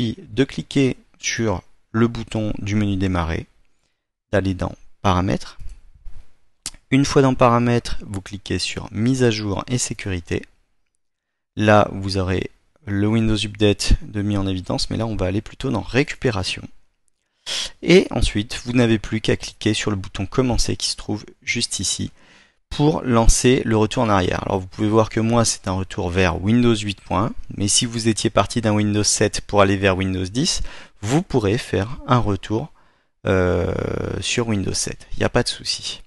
de cliquer sur le bouton du menu démarrer, d'aller dans paramètres. Une fois dans paramètres, vous cliquez sur mise à jour et sécurité. Là, vous aurez le Windows Update de mis en évidence, mais là, on va aller plutôt dans récupération. Et ensuite, vous n'avez plus qu'à cliquer sur le bouton commencer qui se trouve juste ici pour lancer le retour en arrière. Alors vous pouvez voir que moi c'est un retour vers Windows 8.1, mais si vous étiez parti d'un Windows 7 pour aller vers Windows 10, vous pourrez faire un retour euh, sur Windows 7. Il n'y a pas de souci.